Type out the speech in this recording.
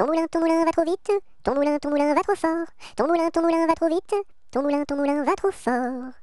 Ton moulin, ton moulin va trop vite. Ton moulin, ton moulin va trop fort. Ton moulin, ton moulin va trop vite. Ton moulin, ton moulin va trop fort.